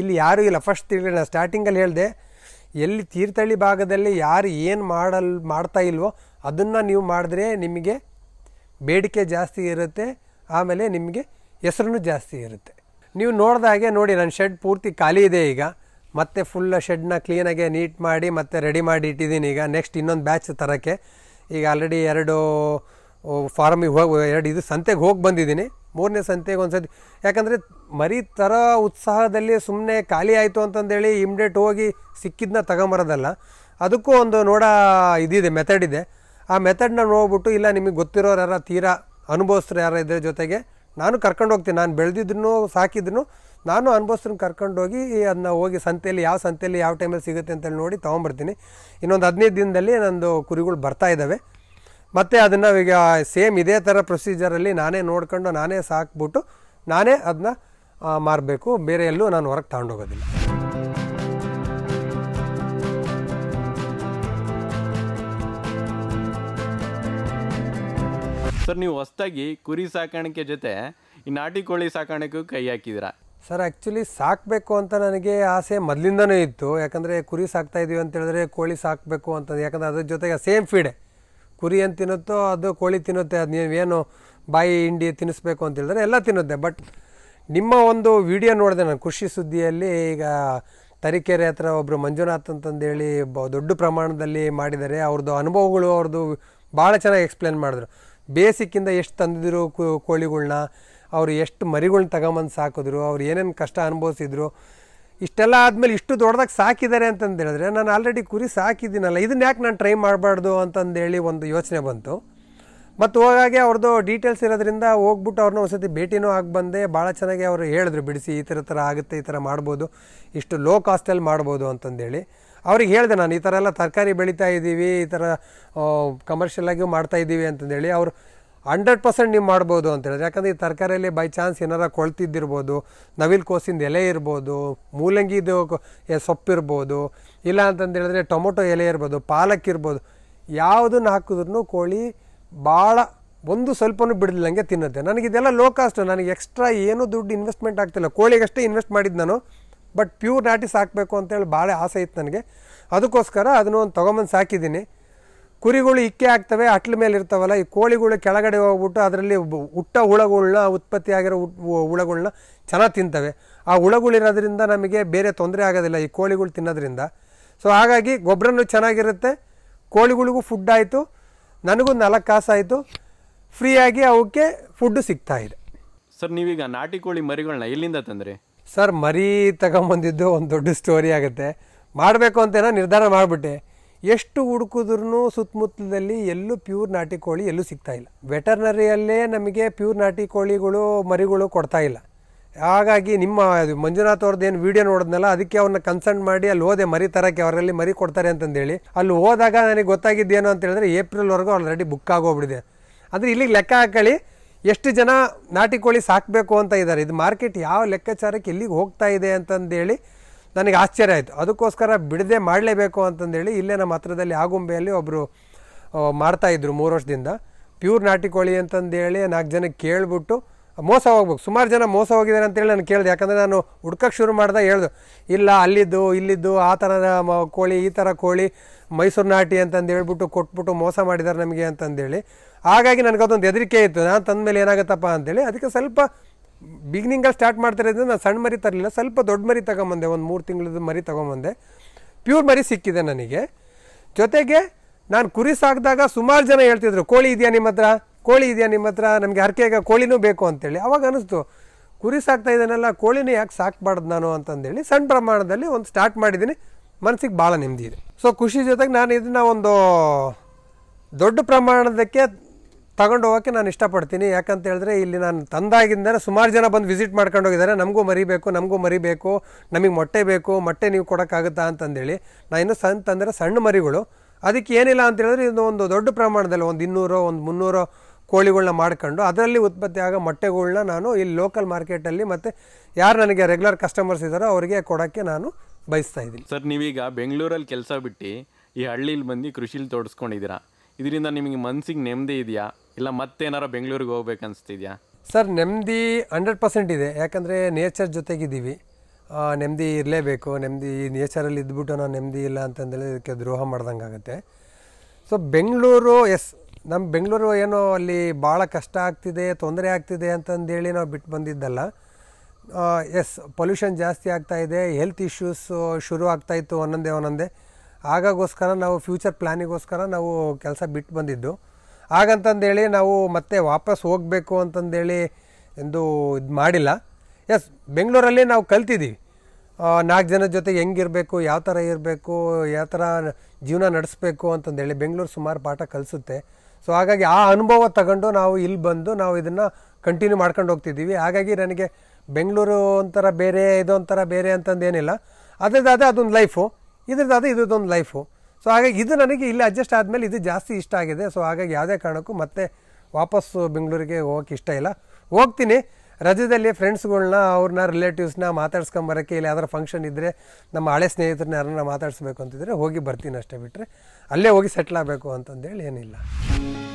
ಇಲ್ಲಿ ಯಾರೂ ಇಲ್ಲ ಫಸ್ಟ್ ತಿಳಿಯೋಣ ಸ್ಟಾರ್ಟಿಂಗಲ್ಲಿ ಹೇಳಿದೆ ಎಲ್ಲಿ ತೀರ್ಥಹಳ್ಳಿ ಭಾಗದಲ್ಲಿ ಯಾರು ಏನು ಮಾಡಲ್ ಮಾಡ್ತಾ ಇಲ್ವೋ ಅದನ್ನು ನೀವು ಮಾಡಿದ್ರೆ ನಿಮಗೆ ಬೇಡಿಕೆ ಜಾಸ್ತಿ ಇರುತ್ತೆ ಆಮೇಲೆ ನಿಮಗೆ ಹೆಸರು ಜಾಸ್ತಿ ಇರುತ್ತೆ ನೀವು ನೋಡಿದ ಹಾಗೆ ನೋಡಿ ನನ್ನ ಶೆಡ್ ಪೂರ್ತಿ ಖಾಲಿ ಇದೆ ಈಗ ಮತ್ತೆ ಫುಲ್ ಶೆಡ್ನ ಕ್ಲೀನಾಗೆ ನೀಟ್ ಮಾಡಿ ಮತ್ತೆ ರೆಡಿ ಮಾಡಿ ಇಟ್ಟಿದ್ದೀನಿ ಈಗ ನೆಕ್ಸ್ಟ್ ಇನ್ನೊಂದು ಬ್ಯಾಚ್ ತರೋಕ್ಕೆ ಈಗ ಆಲ್ರೆಡಿ ಎರಡು ಫಾರಮಿಗೆ ಹೋಗಿ ಎರಡು ಇದು ಸಂತೆಗೆ ಹೋಗಿ ಬಂದಿದ್ದೀನಿ ಮೂರನೇ ಸಂತೆಗೆ ಒಂದು ಸತಿ ಯಾಕಂದರೆ ಮರಿ ಥರ ಉತ್ಸಾಹದಲ್ಲಿ ಸುಮ್ಮನೆ ಖಾಲಿ ಆಯಿತು ಅಂತಂದೇಳಿ ಇಮ್ಡೇಟ್ ಹೋಗಿ ಸಿಕ್ಕಿದ್ದನ್ನ ತಗೊಂಬರೋದಲ್ಲ ಅದಕ್ಕೂ ಒಂದು ನೋಡ ಇದಿದೆ ಮೆಥಡ್ ಇದೆ ಆ ಮೆಥಡ್ನ ನೋಡ್ಬಿಟ್ಟು ಇಲ್ಲ ನಿಮಗೆ ಗೊತ್ತಿರೋರು ಯಾರ ತೀರಾ ಅನುಭವಿಸ್ರು ಯಾರ ಇದ್ರ ಜೊತೆಗೆ ನಾನು ಕರ್ಕೊಂಡು ಹೋಗ್ತೀನಿ ನಾನು ಬೆಳೆದಿದ್ದನ್ನು ಸಾಕಿದ್ರು ನಾನು ಕರ್ಕೊಂಡು ಕರ್ಕೊಂಡೋಗಿ ಅದನ್ನ ಹೋಗಿ ಸಂತೆಯಲ್ಲಿ ಯಾವ ಸಂತೆಯಲ್ಲಿ ಯಾವ ಟೈಮಲ್ಲಿ ಸಿಗುತ್ತೆ ಅಂತೇಳಿ ನೋಡಿ ತೊಗೊಂಬರ್ತೀನಿ ಇನ್ನೊಂದು ಹದಿನೈದು ದಿನದಲ್ಲಿ ನಂದು ಕುರಿಗಳು ಬರ್ತಾ ಇದ್ದಾವೆ ಮತ್ತೆ ಅದನ್ನು ಈಗ ಸೇಮ್ ಇದೇ ಥರ ಪ್ರೊಸೀಜರಲ್ಲಿ ನಾನೇ ನೋಡ್ಕೊಂಡು ನಾನೇ ಸಾಕ್ಬಿಟ್ಟು ನಾನೇ ಅದನ್ನ ಮಾರಬೇಕು ಬೇರೆ ಎಲ್ಲೂ ನಾನು ಹೊರಗೆ ತಗೊಂಡೋಗೋದಿಲ್ಲ ಸರ್ ನೀವು ಹೊಸದಾಗಿ ಕುರಿ ಸಾಕಾಣಿಕೆ ಜೊತೆ ಈ ನಾಟಿ ಕೋಳಿ ಸಾಕಾಣಿಕೆ ಕೈ ಹಾಕಿದ್ದೀರಾ ಸರ್ ಆ್ಯಕ್ಚುಲಿ ಸಾಕಬೇಕು ಅಂತ ನನಗೆ ಆಸೆ ಮೊದಲಿಂದನೇ ಇತ್ತು ಯಾಕಂದರೆ ಕುರಿ ಸಾಕ್ತಾ ಇದೀವಿ ಅಂತ ಹೇಳಿದ್ರೆ ಕೋಳಿ ಸಾಕಬೇಕು ಅಂತ ಯಾಕಂದರೆ ಅದ್ರ ಜೊತೆಗೆ ಸೇಮ್ ಫೀಡೆ ಕುರಿ ಏನು ತಿನ್ನುತ್ತೋ ಅದು ಕೋಳಿ ತಿನ್ನುತ್ತೆ ಅದು ನೀವೇನು ಬಾಯಿ ಹಿಂಡಿ ತಿನ್ನಿಸ್ಬೇಕು ಅಂತ ಹೇಳಿದ್ರೆ ಎಲ್ಲ ತಿನ್ನುತ್ತೆ ಬಟ್ ನಿಮ್ಮ ಒಂದು ವಿಡಿಯೋ ನೋಡಿದೆ ನಾನು ಕೃಷಿ ಸುದ್ದಿಯಲ್ಲಿ ಈಗ ತರೀಕೆರೆ ಹತ್ರ ಒಬ್ಬರು ಮಂಜುನಾಥ್ ಅಂತಂದೇಳಿ ಬ ದೊಡ್ಡ ಪ್ರಮಾಣದಲ್ಲಿ ಮಾಡಿದ್ದಾರೆ ಅವ್ರದ್ದು ಅನುಭವಗಳು ಅವ್ರದ್ದು ಭಾಳ ಚೆನ್ನಾಗಿ ಎಕ್ಸ್ಪ್ಲೇನ್ ಮಾಡಿದ್ರು ಬೇಸಿಕ್ಕಿಂದ ಎಷ್ಟು ತಂದಿದ್ರು ಕೋಳಿಗಳ್ನ ಅವರು ಎಷ್ಟು ಮರಿಗಳ್ನ ತಗೊಂಬಂದು ಸಾಕಿದ್ರು ಅವ್ರು ಏನೇನು ಕಷ್ಟ ಅನುಭವಿಸಿದ್ರು ಇಷ್ಟೆಲ್ಲ ಆದಮೇಲೆ ಇಷ್ಟು ದೊಡ್ಡದಾಗ ಸಾಕಿದ್ದಾರೆ ಅಂತಂದು ಹೇಳಿದ್ರೆ ನಾನು ಆಲ್ರೆಡಿ ಕುರಿ ಸಾಕಿದ್ದೀನಲ್ಲ ಇದನ್ನ ಯಾಕೆ ನಾನು ಟ್ರೈ ಮಾಡಬಾರ್ದು ಅಂತಂದೇಳಿ ಒಂದು ಯೋಚನೆ ಬಂತು ಮತ್ತು ಹೋಗಾಗೆ ಅವ್ರದ್ದು ಡೀಟೇಲ್ಸ್ ಇರೋದ್ರಿಂದ ಹೋಗ್ಬಿಟ್ಟು ಅವ್ರನ್ನ ಒಂದು ಸತಿ ಭೇಟಿನೂ ಆಗಿ ಬಂದೆ ಭಾಳ ಚೆನ್ನಾಗಿ ಅವರು ಹೇಳಿದ್ರು ಬಿಡಿಸಿ ಈ ಥರ ಥರ ಆಗುತ್ತೆ ಈ ಥರ ಮಾಡ್ಬೋದು ಇಷ್ಟು ಲೋ ಕಾಸ್ಟಲ್ಲಿ ಮಾಡ್ಬೋದು ಅಂತಂದೇಳಿ ಅವ್ರಿಗೆ ಹೇಳಿದೆ ನಾನು ಈ ಥರ ಎಲ್ಲ ತರಕಾರಿ ಬೆಳೀತಾ ಇದ್ದೀವಿ ಈ ಥರ ಕಮರ್ಷಿಯಲ್ಲಾಗಿಯೂ ಮಾಡ್ತಾ ಇದ್ದೀವಿ ಅಂತಂದೇಳಿ ಅವರು ಹಂಡ್ರೆಡ್ ಪರ್ಸೆಂಟ್ ನೀವು ಮಾಡ್ಬೋದು ಅಂತ ಹೇಳಿದ್ರೆ ಯಾಕಂದರೆ ಈ ತರಕಾರಿಯಲ್ಲಿ ಬೈ ಚಾನ್ಸ್ ಏನಾರ ಕೊಳ್ತಿದ್ದಿರ್ಬೋದು ನವಿಲು ಕೋಸಿಂದ ಎಲೆ ಇರ್ಬೋದು ಮೂಲಂಗಿದು ಸೊಪ್ಪಿರ್ಬೋದು ಇಲ್ಲ ಅಂತಂದೇಳಿದ್ರೆ ಟೊಮೊಟೊ ಎಲೆ ಇರ್ಬೋದು ಪಾಲಕ್ ಇರ್ಬೋದು ಯಾವುದನ್ನು ಹಾಕಿದ್ರೂ ಕೋಳಿ ಭಾಳ ಒಂದು ಸ್ವಲ್ಪನೂ ಬಿಡಲಿಲ್ಲಂಗೆ ತಿನ್ನುತ್ತೆ ನನಗಿದೆಲ್ಲ ಲೋ ಕಾಸ್ಟ್ ನನಗೆ ಎಕ್ಸ್ಟ್ರಾ ಏನೂ ದುಡ್ಡು ಇನ್ವೆಸ್ಟ್ಮೆಂಟ್ ಆಗ್ತಿಲ್ಲ ಕೋಳಿಗಷ್ಟೇ ಇನ್ವೆಸ್ಟ್ ಮಾಡಿದ್ದು ನಾನು ಬಟ್ ಪ್ಯೂರ್ ನಾಟಿ ಸಾಕಬೇಕು ಅಂತೇಳಿ ಭಾಳ ಆಸೆ ಇತ್ತು ನನಗೆ ಅದಕ್ಕೋಸ್ಕರ ಅದನ್ನು ಒಂದು ತೊಗೊಂಬಂದು ಸಾಕಿದ್ದೀನಿ ಕುರಿಗಳು ಇಕ್ಕೆ ಆಗ್ತವೆ ಅಟ್ಲ ಮೇಲೆ ಇರ್ತಾವಲ್ಲ ಈ ಕೋಳಿಗಳು ಕೆಳಗಡೆ ಹೋಗ್ಬಿಟ್ಟು ಅದರಲ್ಲಿ ಹುಟ್ಟ ಹುಳಗಳನ್ನ ಉತ್ಪತ್ತಿಯಾಗಿರೋ ಹುಳಗಳನ್ನ ಚೆನ್ನಾಗಿ ತಿಂತವೆ ಆ ಹುಳಗಳಿರೋದ್ರಿಂದ ನಮಗೆ ಬೇರೆ ತೊಂದರೆ ಆಗೋದಿಲ್ಲ ಈ ಕೋಳಿಗಳು ತಿನ್ನೋದ್ರಿಂದ ಸೊ ಹಾಗಾಗಿ ಗೊಬ್ಬರನೂ ಚೆನ್ನಾಗಿರುತ್ತೆ ಕೋಳಿಗಳಿಗೂ ಫುಡ್ ಆಯಿತು ನನಗೂ ನಾಲ್ಕು ಆಯಿತು ಫ್ರೀಯಾಗಿ ಅವಕ್ಕೆ ಫುಡ್ಡು ಸಿಗ್ತಾ ಇದೆ ಸರ್ ನೀವೀಗ ನಾಟಿ ಕೋಳಿ ಮರಿಗಳನ್ನ ಎಲ್ಲಿಂದ ತಂದರೆ ಸರ್ ಮರಿ ತಗೊಂಬಂದಿದ್ದು ಒಂದು ದೊಡ್ಡ ಸ್ಟೋರಿ ಆಗುತ್ತೆ ಮಾಡಬೇಕು ಅಂತೇನೋ ನಿರ್ಧಾರ ಮಾಡಿಬಿಟ್ಟೆ ಎಷ್ಟು ಹುಡುಕಿದ್ರೂ ಸುತ್ತಮುತ್ತಲಲ್ಲಿ ಎಲ್ಲೂ ಪ್ಯೂರ್ ನಾಟಿ ಕೋಳಿ ಎಲ್ಲೂ ಸಿಗ್ತಾ ಇಲ್ಲ ವೆಟರ್ನರಿಯಲ್ಲೇ ನಮಗೆ ಪ್ಯೂರ್ ನಾಟಿ ಕೋಳಿಗಳು ಮರಿಗಳು ಕೊಡ್ತಾ ಇಲ್ಲ ಹಾಗಾಗಿ ನಿಮ್ಮ ಮಂಜುನಾಥ್ ಅವ್ರದ್ದು ಏನು ವೀಡಿಯೋ ನೋಡಿದ್ನಲ್ಲ ಅದಕ್ಕೆ ಅವ್ರನ್ನ ಕನ್ಸರ್ನ್ ಮಾಡಿ ಅಲ್ಲಿ ಹೋದೆ ಮರಿ ತರಕ್ಕೆ ಅವರಲ್ಲಿ ಮರಿ ಕೊಡ್ತಾರೆ ಅಂತಂದೇಳಿ ಅಲ್ಲಿ ಹೋದಾಗ ನನಗೆ ಗೊತ್ತಾಗಿದ್ದೇನು ಅಂತ ಹೇಳಿದ್ರೆ ಏಪ್ರಿಲ್ವರೆಗೂ ಆಲ್ರೆಡಿ ಬುಕ್ ಆಗೋಗ್ಬಿಟ್ಟಿದೆ ಅಂದರೆ ಇಲ್ಲಿಗೆ ಲೆಕ್ಕ ಹಾಕೊಳ್ಳಿ ಎಷ್ಟು ಜನ ನಾಟಿ ಕೋಳಿ ಸಾಕಬೇಕು ಅಂತ ಇದ್ದಾರೆ ಇದು ಮಾರ್ಕೆಟ್ ಯಾವ ಲೆಕ್ಕಾಚಾರಕ್ಕೆ ಎಲ್ಲಿಗೆ ಹೋಗ್ತಾ ಇದೆ ಅಂತಂದೇಳಿ ನನಗೆ ಆಶ್ಚರ್ಯ ಆಯಿತು ಅದಕ್ಕೋಸ್ಕರ ಬಿಡದೆ ಮಾಡಲೇಬೇಕು ಅಂತಂದೇಳಿ ಇಲ್ಲೇ ನಮ್ಮ ಹತ್ರದಲ್ಲಿ ಆಗುಂಬೆಯಲ್ಲಿ ಒಬ್ಬರು ಮಾಡ್ತಾಯಿದ್ರು ಮೂರು ವರ್ಷದಿಂದ ಪ್ಯೂರ್ ನಾಟಿ ಕೋಳಿ ಅಂತಂದೇಳಿ ನಾಲ್ಕು ಜನಕ್ಕೆ ಕೇಳಿಬಿಟ್ಟು ಮೋಸ ಹೋಗ್ಬೇಕು ಸುಮಾರು ಜನ ಮೋಸ ಹೋಗಿದ್ದಾರೆ ಅಂತೇಳಿ ನಾನು ಕೇಳಿದೆ ಯಾಕಂದರೆ ನಾನು ಹುಡ್ಕೋಕ್ಕೆ ಶುರು ಮಾಡ್ದೆ ಹೇಳ್ದು ಇಲ್ಲ ಅಲ್ಲಿದ್ದು ಇಲ್ಲಿದ್ದು ಆ ಥರ ಕೋಳಿ ಈ ಥರ ಕೋಳಿ ಮೈಸೂರು ನಾಟಿ ಅಂತಂದು ಹೇಳ್ಬಿಟ್ಟು ಕೊಟ್ಬಿಟ್ಟು ಮೋಸ ಮಾಡಿದ್ದಾರೆ ನಮಗೆ ಅಂತಂದೇಳಿ ಹಾಗಾಗಿ ನನಗದೊಂದು ಹೆದರಿಕೆ ಇತ್ತು ನಾನು ತಂದ ಮೇಲೆ ಏನಾಗುತ್ತಪ್ಪ ಅಂತೇಳಿ ಅದಕ್ಕೆ ಸ್ವಲ್ಪ ಬಿಗಿನಿಂಗಲ್ಲಿ ಸ್ಟಾರ್ಟ್ ಮಾಡ್ತಿರೋದ್ರಿಂದ ನಾನು ಸಣ್ಣ ಮರಿ ತರಲಿಲ್ಲ ಸ್ವಲ್ಪ ದೊಡ್ಡ ಮರಿ ತಗೊಂಬಂದೆ ಒಂದು ಮೂರು ತಿಂಗಳದ್ದು ಮರಿ ತಗೊಂಬಂದೆ ಪ್ಯೂರ್ ಮರಿ ಸಿಕ್ಕಿದೆ ನನಗೆ ಜೊತೆಗೆ ನಾನು ಕುರಿ ಸಾಕಿದಾಗ ಸುಮಾರು ಜನ ಹೇಳ್ತಿದ್ರು ಕೋಳಿ ಇದೆಯಾ ನಿಮ್ಮ ಹತ್ರ ಕೋಳಿ ಇದೆಯಾ ನಿಮ್ಮ ಹತ್ರ ನಮಗೆ ಅರ್ಕೆಗೆ ಕೋಳಿನೂ ಬೇಕು ಅಂತೇಳಿ ಅವಾಗ ಅನಿಸ್ತು ಕುರಿ ಸಾಕ್ತಾ ಇದ್ದಾನಲ್ಲ ಕೋಳಿನೂ ಯಾಕೆ ಸಾಕ್ಬಾರ್ದು ನಾನು ಅಂತಂದೇಳಿ ಸಣ್ಣ ಪ್ರಮಾಣದಲ್ಲಿ ಒಂದು ಸ್ಟಾರ್ಟ್ ಮಾಡಿದ್ದೀನಿ ಮನಸ್ಸಿಗೆ ಭಾಳ ನೆಮ್ಮದಿ ಇದೆ ಸೊ ಖುಷಿ ಜೊತೆಗೆ ನಾನು ಇದನ್ನು ಒಂದು ದೊಡ್ಡ ಪ್ರಮಾಣದಕ್ಕೆ ತಗೊಂಡು ಹೋಗೋಕ್ಕೆ ನಾನು ಇಷ್ಟಪಡ್ತೀನಿ ಯಾಕಂತ ಹೇಳಿದ್ರೆ ಇಲ್ಲಿ ನಾನು ತಂದಾಗಿದ್ದಾನೆ ಸುಮಾರು ಜನ ಬಂದು ವಿಸಿಟ್ ಮಾಡ್ಕೊಂಡು ಹೋಗಿದ್ದಾರೆ ನಮಗೂ ಮರಿಬೇಕು ನಮಗೂ ಮರಿಬೇಕು ನಮಗೆ ಮೊಟ್ಟೆ ಬೇಕು ಮೊಟ್ಟೆ ನೀವು ಕೊಡೋಕ್ಕಾಗುತ್ತಾ ಅಂತಂದೇಳಿ ನಾನು ಇನ್ನು ಸಣ್ಣ ತಂದರೆ ಸಣ್ಣ ಮರಿಗಳು ಅದಕ್ಕೆ ಏನಿಲ್ಲ ಅಂತ ಹೇಳಿದ್ರೆ ಇದು ಒಂದು ದೊಡ್ಡ ಪ್ರಮಾಣದಲ್ಲಿ ಒಂದು ಇನ್ನೂರು ಒಂದು ಮುನ್ನೂರು ಕೋಳಿಗಳನ್ನ ಮಾಡ್ಕೊಂಡು ಅದರಲ್ಲಿ ಉತ್ಪತ್ತಿ ಆಗೋ ಮೊಟ್ಟೆಗಳನ್ನ ನಾನು ಇಲ್ಲಿ ಲೋಕಲ್ ಮಾರ್ಕೆಟಲ್ಲಿ ಮತ್ತು ಯಾರು ನನಗೆ ರೆಗ್ಯುಲರ್ ಕಸ್ಟಮರ್ಸ್ ಇದ್ದಾರೋ ಅವರಿಗೆ ಕೊಡೋಕ್ಕೆ ನಾನು ಬಯಸ್ತಾ ಇದ್ದೀನಿ ಸರ್ ನೀವೀಗ ಬೆಂಗಳೂರಲ್ಲಿ ಕೆಲಸ ಬಿಟ್ಟು ಈ ಹಳ್ಳಿಲಿ ಬಂದು ಕೃಷಿಲಿ ತೋಡಿಸ್ಕೊಂಡಿದ್ದೀರಾ ಇದರಿಂದ ನಿಮಗೆ ಮನಸ್ಸಿಗೆ ನೆಮ್ಮದಿ ಇದೆಯಾ ಇಲ್ಲ ಮತ್ತೇನಾರ ಬೆಂಗಳೂರಿಗೆ ಹೋಗ್ಬೇಕು ಅನಿಸ್ತಿದ್ಯಾ ಸರ್ ನೆಮ್ಮದಿ ಹಂಡ್ರೆಡ್ ಪರ್ಸೆಂಟ್ ಇದೆ ಯಾಕಂದರೆ ನೇಚರ್ ಜೊತೆಗಿದ್ದೀವಿ ನೆಮ್ಮದಿ ಇರಲೇಬೇಕು ನೆಮ್ಮದಿ ನೇಚರಲ್ಲಿ ಇದ್ಬಿಟ್ಟು ನಾವು ನೆಮ್ಮದಿ ಇಲ್ಲ ಅಂತಂದೇಳಿ ಇದಕ್ಕೆ ದ್ರೋಹ ಮಾಡ್ದಂಗೆ ಆಗುತ್ತೆ ಸೊ ಬೆಂಗಳೂರು ಎಸ್ ನಮ್ಮ ಬೆಂಗಳೂರು ಏನೋ ಅಲ್ಲಿ ಭಾಳ ಕಷ್ಟ ಆಗ್ತಿದೆ ತೊಂದರೆ ಆಗ್ತಿದೆ ಅಂತಂದೇಳಿ ನಾವು ಬಿಟ್ಟು ಬಂದಿದ್ದಲ್ಲ ಎಸ್ ಪೊಲ್ಯೂಷನ್ ಜಾಸ್ತಿ ಆಗ್ತಾಯಿದೆ ಹೆಲ್ತ್ ಇಶ್ಯೂಸು ಶುರು ಆಗ್ತಾಯಿತ್ತು ಒಂದೊಂದೇ ಒಂದೊಂದೇ ಆಗಾಗೋಸ್ಕರ ನಾವು ಫ್ಯೂಚರ್ ಪ್ಲ್ಯಾನಿಗೋಸ್ಕರ ನಾವು ಕೆಲಸ ಬಿಟ್ಟು ಬಂದಿದ್ದು ಹಾಗಂತಂದೇಳಿ ನಾವು ಮತ್ತೆ ವಾಪಸ್ ಹೋಗಬೇಕು ಅಂತಂದೇಳಿ ಎಂದು ಇದು ಮಾಡಿಲ್ಲ ಎಸ್ ಬೆಂಗಳೂರಲ್ಲಿ ನಾವು ಕಲ್ತಿದ್ದೀವಿ ನಾಲ್ಕು ಜನದ ಜೊತೆ ಹೆಂಗಿರಬೇಕು ಯಾವ ಥರ ಇರಬೇಕು ಯಾವ ಥರ ಜೀವನ ನಡೆಸಬೇಕು ಅಂತಂದೇಳಿ ಬೆಂಗಳೂರು ಸುಮಾರು ಪಾಠ ಕಲಿಸುತ್ತೆ ಸೊ ಹಾಗಾಗಿ ಆ ಅನುಭವ ತಗೊಂಡು ನಾವು ಇಲ್ಲಿ ಬಂದು ನಾವು ಇದನ್ನು ಕಂಟಿನ್ಯೂ ಮಾಡ್ಕೊಂಡು ಹೋಗ್ತಿದ್ದೀವಿ ಹಾಗಾಗಿ ನನಗೆ ಬೆಂಗಳೂರು ಒಂಥರ ಬೇರೆ ಇದೊಂಥರ ಬೇರೆ ಅಂತಂದೇನಿಲ್ಲ ಅದರದ್ದಾದ ಅದೊಂದು ಲೈಫು ಇದ್ರದ್ದಾದ ಇದೊಂದು ಲೈಫು ಸೊ ಹಾಗಾಗಿ ಇದು ನನಗೆ ಇಲ್ಲಿ ಅಡ್ಜಸ್ಟ್ ಆದಮೇಲೆ ಇದು ಜಾಸ್ತಿ ಇಷ್ಟ ಆಗಿದೆ ಸೊ ಹಾಗಾಗಿ ಯಾವುದೇ ಕಾರಣಕ್ಕೂ ಮತ್ತೆ ವಾಪಸ್ಸು ಬೆಂಗಳೂರಿಗೆ ಹೋಗೋಕೆ ಇಷ್ಟ ಇಲ್ಲ ಹೋಗ್ತೀನಿ ರಜದಲ್ಲಿ ಫ್ರೆಂಡ್ಸ್ಗಳನ್ನ ಅವ್ರನ್ನ ರಿಲೇಟಿವ್ಸ್ನ ಮಾತಾಡ್ಸ್ಕೊಂಬರೋಕ್ಕೆ ಇಲ್ಲಿ ಯಾವ್ದಾರು ಫಂಕ್ಷನ್ ಇದ್ದರೆ ನಮ್ಮ ಹಳೆ ಸ್ನೇಹಿತರನ್ನ ಯಾರನ್ನ ಮಾತಾಡಿಸ್ಬೇಕು ಅಂತಿದ್ರೆ ಹೋಗಿ ಬರ್ತೀನಿ ಅಷ್ಟೇ ಬಿಟ್ಟರೆ ಅಲ್ಲೇ ಹೋಗಿ ಸೆಟ್ಲ್ ಆಗಬೇಕು ಅಂತಂದೇಳಿ ಏನಿಲ್ಲ